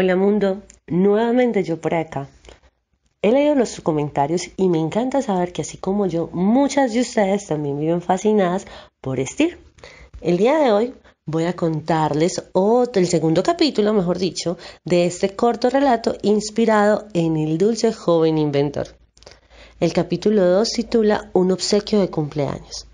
Hola mundo, nuevamente yo por acá. He leído los comentarios y me encanta saber que así como yo, muchas de ustedes también viven fascinadas por Estir. El día de hoy voy a contarles el segundo capítulo, mejor dicho, de este corto relato inspirado en el dulce joven inventor. El capítulo 2 titula Un obsequio de cumpleaños.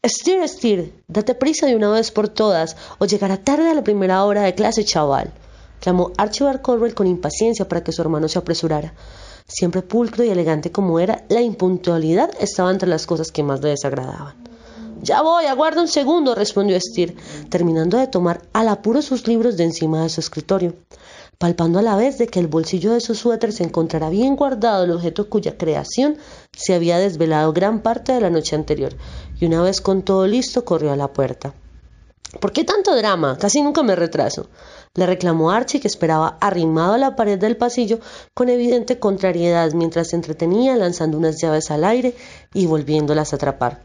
Estir, Estir, date prisa de una vez por todas o llegará tarde a la primera hora de clase, chaval Clamó Archibald Corwell con impaciencia para que su hermano se apresurara. Siempre pulcro y elegante como era, la impuntualidad estaba entre las cosas que más le desagradaban. Ya voy, aguarda un segundo, respondió Estir, terminando de tomar al apuro sus libros de encima de su escritorio, palpando a la vez de que el bolsillo de su suéter se encontrara bien guardado el objeto cuya creación se había desvelado gran parte de la noche anterior, y una vez con todo listo corrió a la puerta. ¿Por qué tanto drama? Casi nunca me retraso. Le reclamó Archie, que esperaba arrimado a la pared del pasillo con evidente contrariedad mientras se entretenía lanzando unas llaves al aire y volviéndolas a atrapar.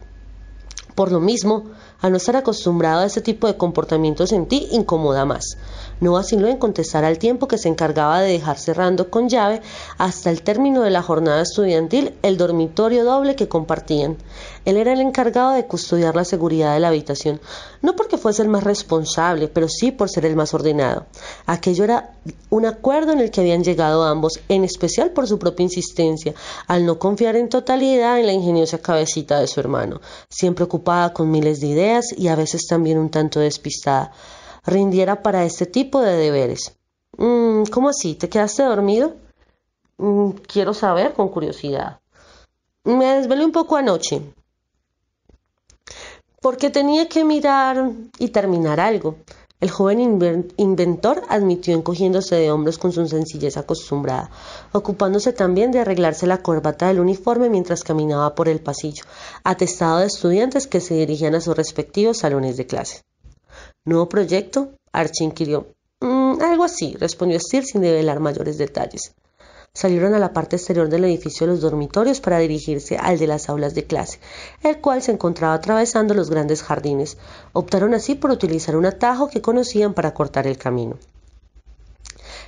Por lo mismo, a no estar acostumbrado a ese tipo de comportamientos en ti incomoda más. No vaciló en contestar al tiempo que se encargaba de dejar cerrando con llave hasta el término de la jornada estudiantil el dormitorio doble que compartían. Él era el encargado de custodiar la seguridad de la habitación, no porque fuese el más responsable, pero sí por ser el más ordenado. Aquello era un acuerdo en el que habían llegado ambos, en especial por su propia insistencia, al no confiar en totalidad en la ingeniosa cabecita de su hermano, siempre ocupada con miles de ideas y a veces también un tanto despistada, rindiera para este tipo de deberes. Mm, ¿Cómo así? ¿Te quedaste dormido? Mm, quiero saber con curiosidad. Me desvelé un poco anoche, porque tenía que mirar y terminar algo. El joven inventor admitió encogiéndose de hombros con su sencillez acostumbrada, ocupándose también de arreglarse la corbata del uniforme mientras caminaba por el pasillo, atestado de estudiantes que se dirigían a sus respectivos salones de clase. ¿Nuevo proyecto? Archie inquirió. Mm, algo así, respondió Steele sin develar mayores detalles salieron a la parte exterior del edificio de los dormitorios para dirigirse al de las aulas de clase, el cual se encontraba atravesando los grandes jardines. Optaron así por utilizar un atajo que conocían para cortar el camino.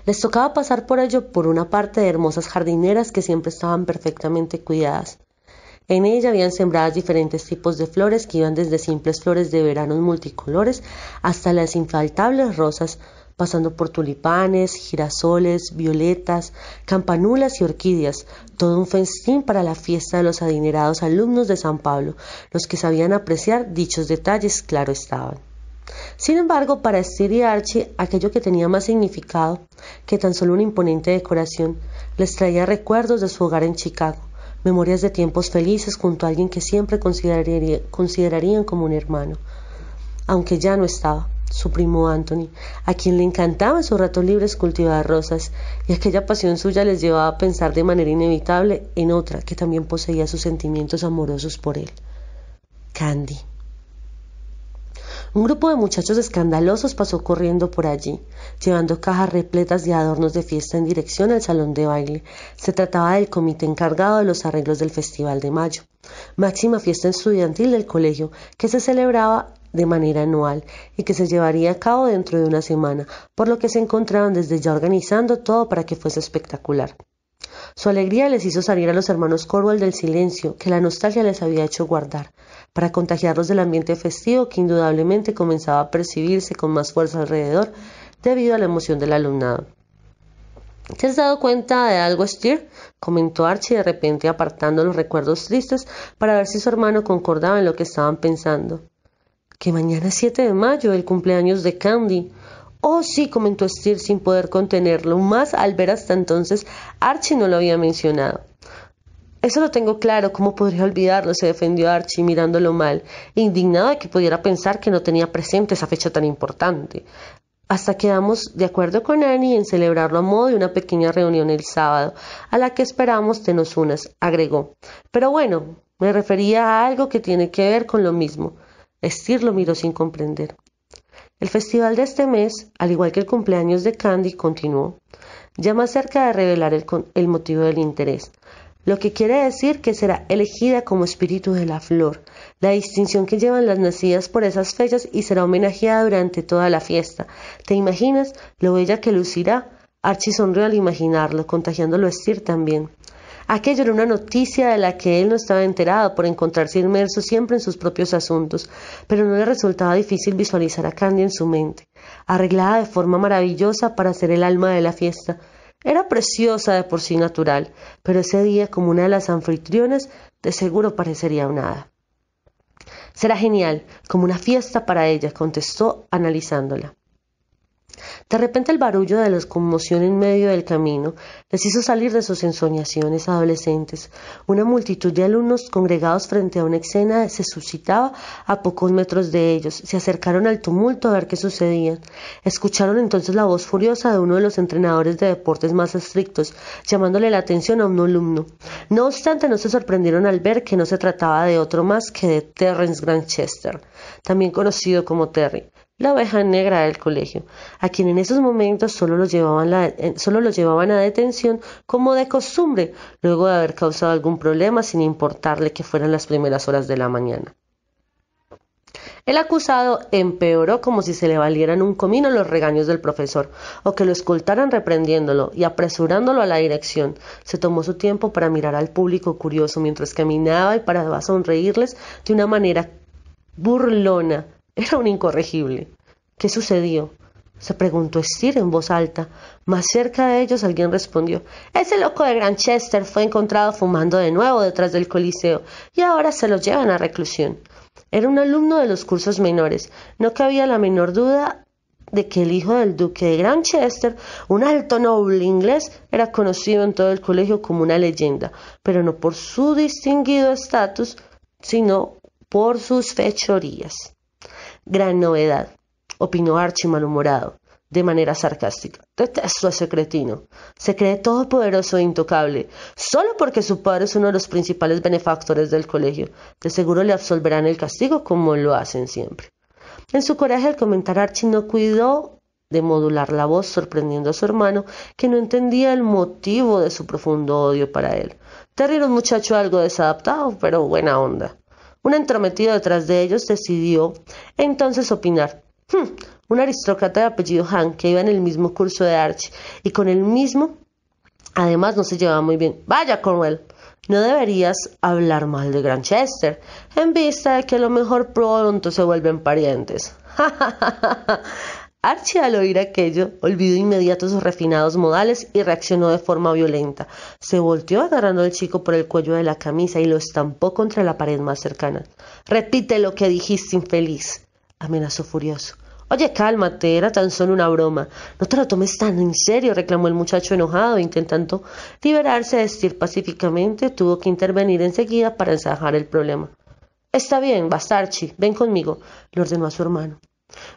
Les tocaba pasar por ello por una parte de hermosas jardineras que siempre estaban perfectamente cuidadas. En ella habían sembradas diferentes tipos de flores que iban desde simples flores de veranos multicolores hasta las infaltables rosas pasando por tulipanes, girasoles, violetas, campanulas y orquídeas, todo un festín para la fiesta de los adinerados alumnos de San Pablo, los que sabían apreciar dichos detalles, claro estaban. Sin embargo, para Esther y Archie, aquello que tenía más significado que tan solo una imponente decoración les traía recuerdos de su hogar en Chicago, memorias de tiempos felices junto a alguien que siempre consideraría, considerarían como un hermano, aunque ya no estaba su primo Anthony, a quien le encantaba en sus ratos libres cultivar rosas, y aquella pasión suya les llevaba a pensar de manera inevitable en otra que también poseía sus sentimientos amorosos por él, Candy. Un grupo de muchachos escandalosos pasó corriendo por allí, llevando cajas repletas de adornos de fiesta en dirección al salón de baile. Se trataba del comité encargado de los arreglos del Festival de Mayo, máxima fiesta estudiantil del colegio, que se celebraba de manera anual y que se llevaría a cabo dentro de una semana, por lo que se encontraban desde ya organizando todo para que fuese espectacular. Su alegría les hizo salir a los hermanos Corwell del silencio que la nostalgia les había hecho guardar, para contagiarlos del ambiente festivo que indudablemente comenzaba a percibirse con más fuerza alrededor debido a la emoción del alumnado. ¿Te has dado cuenta de algo, Steer? comentó Archie de repente apartando los recuerdos tristes para ver si su hermano concordaba en lo que estaban pensando que mañana 7 de mayo, el cumpleaños de Candy. Oh, sí, comentó Steve sin poder contenerlo, más al ver hasta entonces Archie no lo había mencionado. Eso lo tengo claro, ¿cómo podría olvidarlo? se defendió Archie mirándolo mal, indignado de que pudiera pensar que no tenía presente esa fecha tan importante. Hasta quedamos de acuerdo con Annie en celebrarlo a modo de una pequeña reunión el sábado, a la que esperamos que nos unas, agregó. Pero bueno, me refería a algo que tiene que ver con lo mismo. Estir lo miró sin comprender. El festival de este mes, al igual que el cumpleaños de Candy, continuó, ya más cerca de revelar el, motivo del interés, lo que quiere decir que será elegida como espíritu de la flor, la distinción que llevan las nacidas por esas fechas y será homenajeada durante toda la fiesta. ¿Te imaginas lo bella que lucirá? Archie sonrió al imaginarlo, contagiándolo a también. Aquello era una noticia de la que él no estaba enterado por encontrarse inmerso siempre en sus propios asuntos, pero no le resultaba difícil visualizar a Candy en su mente, arreglada de forma maravillosa para ser el alma de la fiesta. Era preciosa de por sí natural, pero ese día, como una de las anfitriones, de seguro parecería un hada. Será genial, como una fiesta para ella, contestó analizándola. De repente el barullo de la conmoción en medio del camino les hizo salir de sus ensoñaciones adolescentes. Una multitud de alumnos congregados frente a una escena se suscitaba a pocos metros de ellos. Se acercaron al tumulto a ver qué sucedía. Escucharon entonces la voz furiosa de uno de los entrenadores de deportes más estrictos, llamándole la atención a un alumno. No obstante, no se sorprendieron al ver que no se trataba de otro más que de Terrence Granchester, también conocido como Terry la oveja negra del colegio, a quien en esos momentos solo lo, llevaban eh, solo llevaban a detención como de costumbre, luego de haber causado algún problema sin importarle que fueran las primeras horas de la mañana. El acusado empeoró como si se le valieran un comino los regaños del profesor, o que lo escoltaran reprendiéndolo y apresurándolo a la dirección. Se tomó su tiempo para mirar al público curioso mientras caminaba y para sonreírles de una manera burlona era un incorregible. ¿Qué sucedió? se preguntó Stir en voz alta. Más cerca de ellos alguien respondió Ese loco de Granchester fue encontrado fumando de nuevo detrás del Coliseo, y ahora se lo llevan a reclusión. Era un alumno de los cursos menores. No cabía la menor duda de que el hijo del duque de Granchester, un alto noble inglés, era conocido en todo el colegio como una leyenda, pero no por su distinguido estatus, sino por sus fechorías gran novedad, opinó Archie malhumorado, de manera sarcástica. Detesto a ese cretino. Se cree todopoderoso e intocable, solo porque su padre es uno de los principales benefactores del colegio. De seguro le absolverán el castigo como lo hacen siempre. En su coraje al comentar Archie no cuidó de modular la voz, sorprendiendo a su hermano, que no entendía el motivo de su profundo odio para él. Terry muchacho algo desadaptado, pero buena onda. Un entrometido detrás de ellos decidió entonces opinar. Hmm, un aristócrata de apellido Han que iba en el mismo curso de Arch y con el mismo además no se llevaba muy bien. Vaya, Cornwell, no deberías hablar mal de Granchester en vista de que a lo mejor pronto se vuelven parientes. Archie al oír aquello olvidó inmediato sus refinados modales y reaccionó de forma violenta. Se volteó agarrando al chico por el cuello de la camisa y lo estampó contra la pared más cercana. Repite lo que dijiste, infeliz, amenazó furioso. Oye, cálmate, era tan solo una broma. No te lo tomes tan en serio, reclamó el muchacho enojado, intentando liberarse de decir pacíficamente. Tuvo que intervenir enseguida para ensajar el problema. Está bien, ¡Basta, Archie, ven conmigo, le ordenó a su hermano.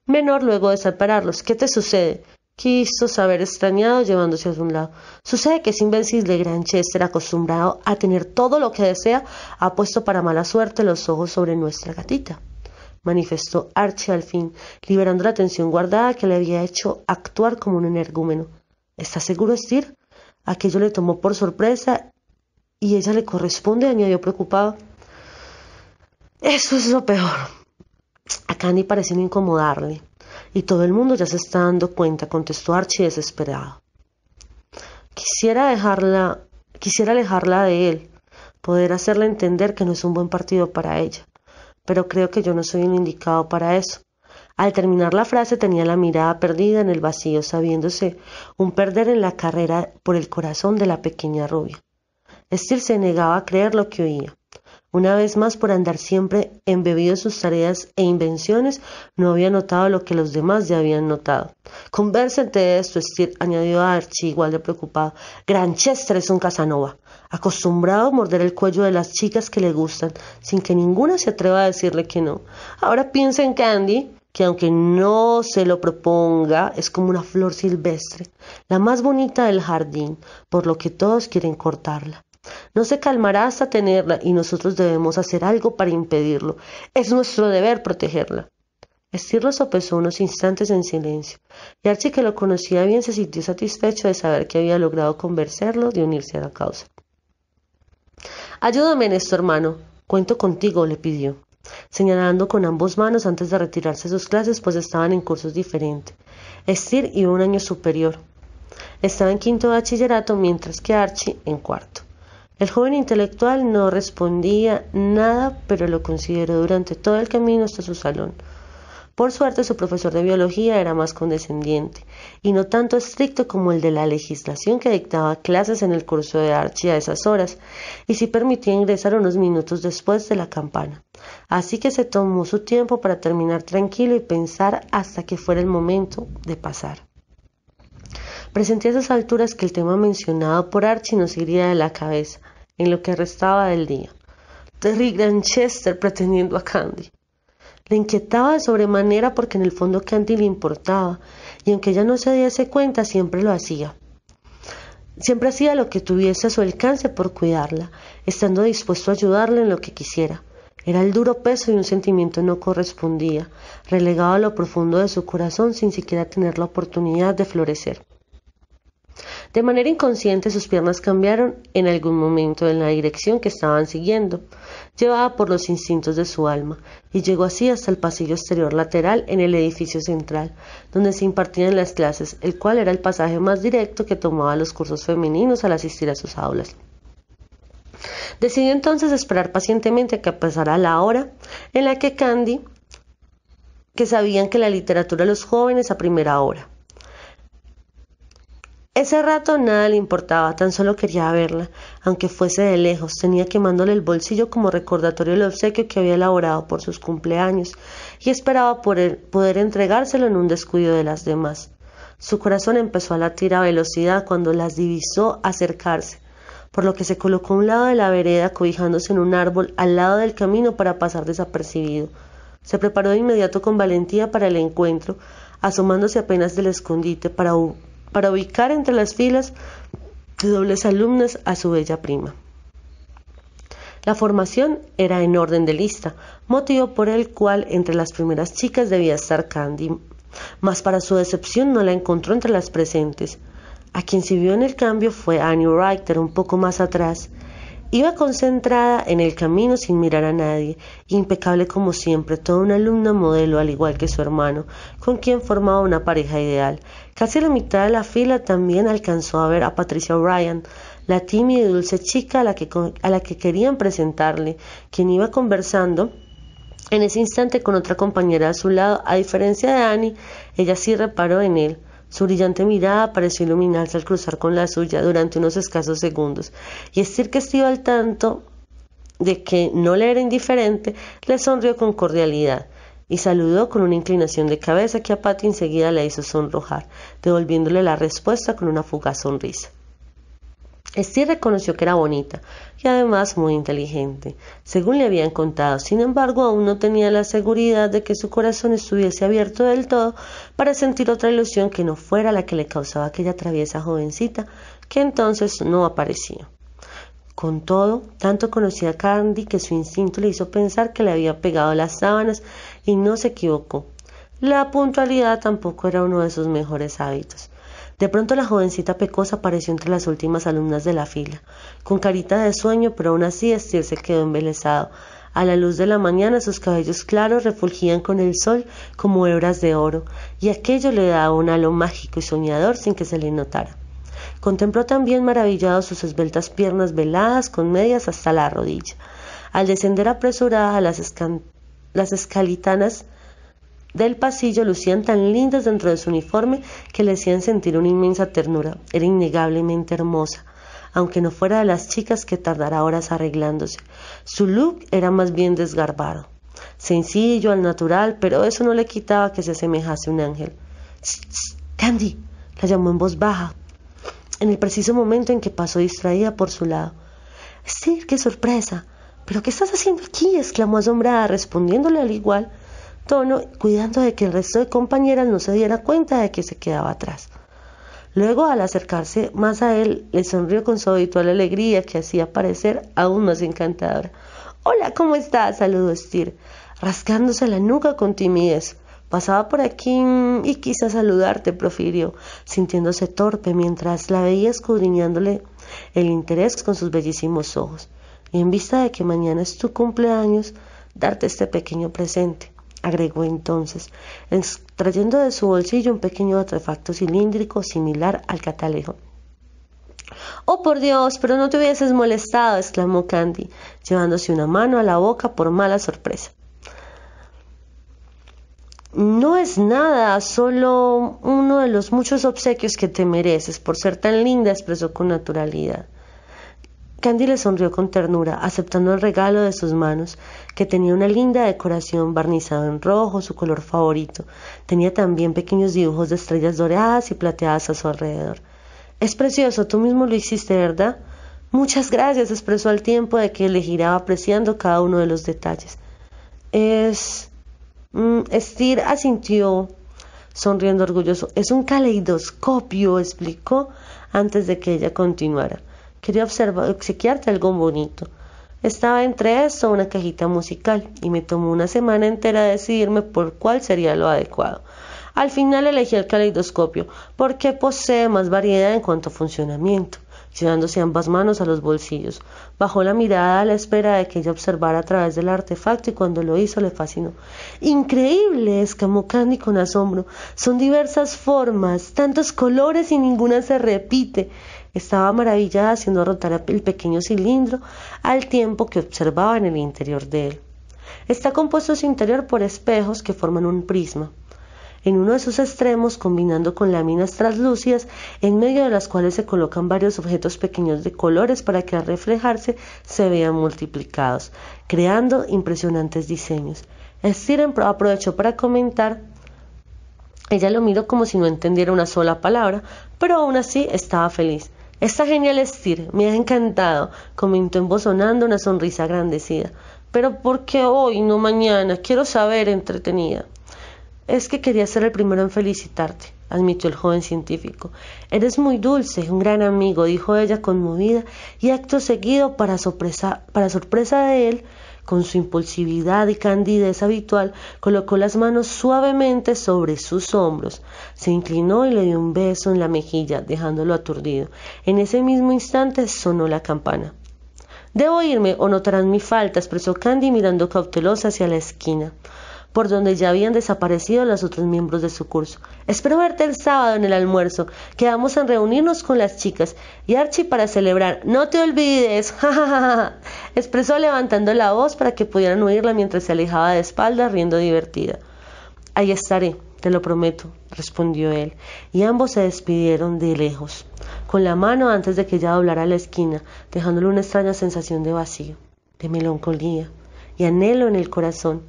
Menor, luego de separarlos, ¿qué te sucede? Quiso saber extrañado llevándose a un lado. Sucede que ese imbécil de chester acostumbrado a tener todo lo que desea, ha puesto para mala suerte los ojos sobre nuestra gatita manifestó Archie al fin, liberando la tensión guardada que le había hecho actuar como un energúmeno. ¿Estás seguro, Stir? Aquello le tomó por sorpresa y ella le corresponde, añadió preocupado. Eso es lo peor. A Candy pareció incomodarle, y todo el mundo ya se está dando cuenta, contestó Archie desesperado. Quisiera dejarla, quisiera alejarla de él, poder hacerle entender que no es un buen partido para ella, pero creo que yo no soy el indicado para eso. Al terminar la frase tenía la mirada perdida en el vacío, sabiéndose un perder en la carrera por el corazón de la pequeña rubia. Estil se negaba a creer lo que oía. Una vez más, por andar siempre embebido en sus tareas e invenciones, no había notado lo que los demás ya habían notado. Convérsete de esto, añadió Archie, igual de preocupado. Granchester es un Casanova, acostumbrado a morder el cuello de las chicas que le gustan, sin que ninguna se atreva a decirle que no. Ahora piensa en Candy, que aunque no se lo proponga, es como una flor silvestre, la más bonita del jardín, por lo que todos quieren cortarla. No se calmará hasta tenerla y nosotros debemos hacer algo para impedirlo. Es nuestro deber protegerla. lo sopesó unos instantes en silencio, y Archie, que lo conocía bien, se sintió satisfecho de saber que había logrado convencerlo de unirse a la causa. Ayúdame en esto, hermano. Cuento contigo, le pidió, señalando con ambos manos antes de retirarse de sus clases, pues estaban en cursos diferentes. Estir iba un año superior. Estaba en quinto bachillerato, mientras que Archie en cuarto. El joven intelectual no respondía nada, pero lo consideró durante todo el camino hasta su salón. Por suerte, su profesor de biología era más condescendiente y no tanto estricto como el de la legislación que dictaba clases en el curso de Archie a esas horas, y sí permitía ingresar unos minutos después de la campana. Así que se tomó su tiempo para terminar tranquilo y pensar hasta que fuera el momento de pasar. Presenté a esas alturas que el tema mencionado por Archie nos iría de la cabeza en lo que restaba del día. Terry Granchester pretendiendo a Candy. Le inquietaba de sobremanera porque en el fondo Candy le importaba, y aunque ella no se diese cuenta, siempre lo hacía. Siempre hacía lo que tuviese a su alcance por cuidarla, estando dispuesto a ayudarle en lo que quisiera. Era el duro peso y un sentimiento no correspondía, relegado a lo profundo de su corazón sin siquiera tener la oportunidad de florecer. De manera inconsciente sus piernas cambiaron en algún momento en la dirección que estaban siguiendo, llevada por los instintos de su alma, y llegó así hasta el pasillo exterior lateral en el edificio central, donde se impartían las clases, el cual era el pasaje más directo que tomaba los cursos femeninos al asistir a sus aulas. Decidió entonces esperar pacientemente a que pasara la hora en la que Candy, que sabían que la literatura a los jóvenes a primera hora, ese rato nada le importaba, tan solo quería verla, aunque fuese de lejos, tenía quemándole el bolsillo como recordatorio del obsequio que había elaborado por sus cumpleaños, y esperaba poder, entregárselo en un descuido de las demás. Su corazón empezó a latir a velocidad cuando las divisó acercarse, por lo que se colocó a un lado de la vereda cobijándose en un árbol al lado del camino para pasar desapercibido. Se preparó de inmediato con valentía para el encuentro, asomándose apenas del escondite para para ubicar entre las filas de dobles alumnas a su bella prima. La formación era en orden de lista, motivo por el cual entre las primeras chicas debía estar Candy, mas para su decepción no la encontró entre las presentes. A quien se vio en el cambio fue Annie Reiter un poco más atrás, Iba concentrada en el camino sin mirar a nadie, impecable como siempre, toda una alumna modelo al igual que su hermano, con quien formaba una pareja ideal. Casi a la mitad de la fila también alcanzó a ver a Patricia O'Brien, la tímida y dulce chica a la que, a la que querían presentarle, quien iba conversando en ese instante con otra compañera a su lado. A diferencia de Annie, ella sí reparó en él. Su brillante mirada pareció iluminarse al cruzar con la suya durante unos escasos segundos, y decir que estuvo al tanto de que no le era indiferente, le sonrió con cordialidad y saludó con una inclinación de cabeza que a Patty enseguida le hizo sonrojar, devolviéndole la respuesta con una fugaz sonrisa. Esther reconoció que era bonita y además muy inteligente, según le habían contado. Sin embargo, aún no tenía la seguridad de que su corazón estuviese abierto del todo para sentir otra ilusión que no fuera la que le causaba aquella traviesa jovencita que entonces no aparecía. Con todo, tanto conocía a Candy que su instinto le hizo pensar que le había pegado las sábanas y no se equivocó. La puntualidad tampoco era uno de sus mejores hábitos. De pronto la jovencita pecosa apareció entre las últimas alumnas de la fila, con carita de sueño, pero aún así Estir se quedó embelesado. A la luz de la mañana sus cabellos claros refulgían con el sol como hebras de oro, y aquello le daba un halo mágico y soñador sin que se le notara. Contempló también maravillado sus esbeltas piernas veladas con medias hasta la rodilla. Al descender apresurada a las escalitanas del pasillo lucían tan lindas dentro de su uniforme que le hacían sentir una inmensa ternura. Era innegablemente hermosa aunque no fuera de las chicas que tardara horas arreglándose. Su look era más bien desgarbado, sencillo, al natural, pero eso no le quitaba que se asemejase a un ángel. Candy, la llamó en voz baja, en el preciso momento en que pasó distraída por su lado. —¡Sí, qué sorpresa. ¿Pero qué estás haciendo aquí? exclamó asombrada, respondiéndole al igual tono, cuidando de que el resto de compañeras no se diera cuenta de que se quedaba atrás. Luego, al acercarse más a él, le sonrió con su habitual alegría que hacía parecer aún más encantadora. Hola, ¿cómo estás? saludó Stir, rascándose la nuca con timidez. Pasaba por aquí y quise saludarte, profirió, sintiéndose torpe mientras la veía escudriñándole el interés con sus bellísimos ojos. Y en vista de que mañana es tu cumpleaños, darte este pequeño presente agregó entonces, trayendo de su bolsillo un pequeño artefacto cilíndrico similar al catalejo. Oh, por Dios, pero no te hubieses molestado, exclamó Candy, llevándose una mano a la boca por mala sorpresa. No es nada, solo uno de los muchos obsequios que te mereces por ser tan linda, expresó con naturalidad. Candy le sonrió con ternura, aceptando el regalo de sus manos, que tenía una linda decoración barnizada en rojo, su color favorito. Tenía también pequeños dibujos de estrellas doradas y plateadas a su alrededor. Es precioso, tú mismo lo hiciste, ¿verdad? Muchas gracias, expresó al tiempo de que le giraba apreciando cada uno de los detalles. Es... Mm, Estir asintió, sonriendo orgulloso. Es un caleidoscopio, explicó antes de que ella continuara. Quería observar, obsequiarte algo bonito. Estaba entre eso una cajita musical y me tomó una semana entera decidirme por cuál sería lo adecuado. Al final elegí el caleidoscopio porque posee más variedad en cuanto a funcionamiento llevándose ambas manos a los bolsillos. Bajó la mirada a la espera de que ella observara a través del artefacto y cuando lo hizo le fascinó. Increíble, exclamó Candy con asombro. Son diversas formas, tantos colores y ninguna se repite. Estaba maravillada haciendo rotar el pequeño cilindro al tiempo que observaba en el interior de él. Está compuesto su interior por espejos que forman un prisma en uno de sus extremos combinando con láminas translúcidas en medio de las cuales se colocan varios objetos pequeños de colores para que al reflejarse se vean multiplicados, creando impresionantes diseños. Estir aprovechó para comentar ella lo miró como si no entendiera una sola palabra, pero aún así estaba feliz. Está genial Estir, me ha encantado, comentó embozonando una sonrisa agrandecida. Pero ¿por qué hoy, no mañana? Quiero saber, entretenida. Es que quería ser el primero en felicitarte, admitió el joven científico. Eres muy dulce, un gran amigo, dijo ella conmovida, y acto seguido, para sorpresa, de él, con su impulsividad y candidez habitual, colocó las manos suavemente sobre sus hombros, se inclinó y le dio un beso en la mejilla, dejándolo aturdido. En ese mismo instante sonó la campana. Debo irme o notarán mi falta, expresó Candy mirando cautelosa hacia la esquina por donde ya habían desaparecido los otros miembros de su curso. Espero verte el sábado en el almuerzo. Quedamos en reunirnos con las chicas y Archie para celebrar. No te olvides. expresó levantando la voz para que pudieran oírla mientras se alejaba de espaldas riendo divertida. Ahí estaré, te lo prometo, respondió él, y ambos se despidieron de lejos, con la mano antes de que ella doblara la esquina, dejándole una extraña sensación de vacío, de melancolía y anhelo en el corazón.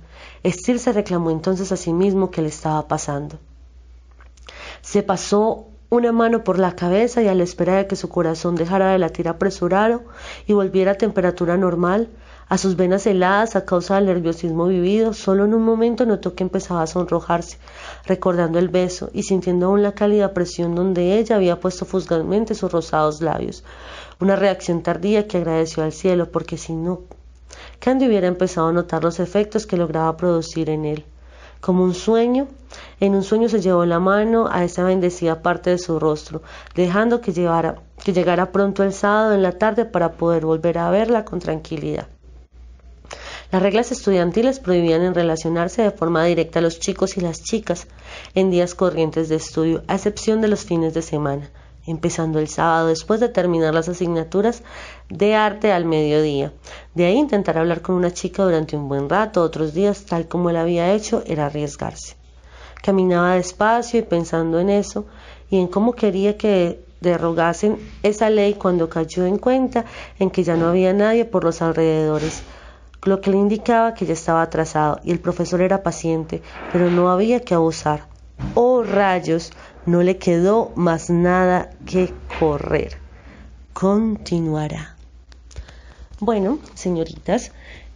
Estil se reclamó entonces a sí mismo que le estaba pasando. Se pasó una mano por la cabeza y a la espera de que su corazón dejara de latir apresurado y volviera a temperatura normal, a sus venas heladas a causa del nerviosismo vivido, solo en un momento notó que empezaba a sonrojarse, recordando el beso y sintiendo aún la cálida presión donde ella había puesto fugazmente sus rosados labios. Una reacción tardía que agradeció al cielo, porque si no Candy hubiera empezado a notar los efectos que lograba producir en él. Como un sueño, en un sueño se llevó la mano a esa bendecida parte de su rostro, dejando que, llegara pronto el sábado en la tarde para poder volver a verla con tranquilidad. Las reglas estudiantiles prohibían en relacionarse de forma directa a los chicos y las chicas en días corrientes de estudio, a excepción de los fines de semana empezando el sábado después de terminar las asignaturas de arte al mediodía. De ahí intentar hablar con una chica durante un buen rato, otros días, tal como él había hecho, era arriesgarse. Caminaba despacio y pensando en eso y en cómo quería que derrogasen esa ley cuando cayó en cuenta en que ya no había nadie por los alrededores lo que le indicaba que ya estaba atrasado y el profesor era paciente, pero no había que abusar. ¡Oh, rayos! No le quedó más nada que correr. Continuará. Bueno, señoritas,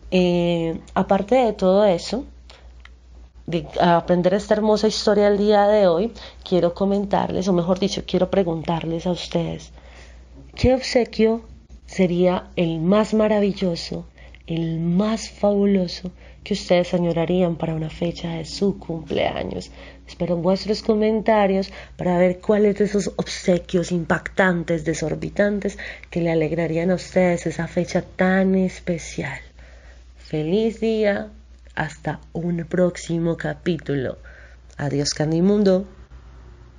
eh, aparte de todo eso, de aprender esta hermosa historia el día de hoy, quiero comentarles, o mejor dicho, quiero preguntarles a ustedes, ¿qué obsequio sería el más maravilloso, el más fabuloso que ustedes añorarían para una fecha de su cumpleaños, Espero vuestros comentarios para ver cuáles de esos obsequios impactantes, desorbitantes, que le alegrarían a ustedes esa fecha tan especial. Feliz día, hasta un próximo capítulo. Adiós, Candimundo.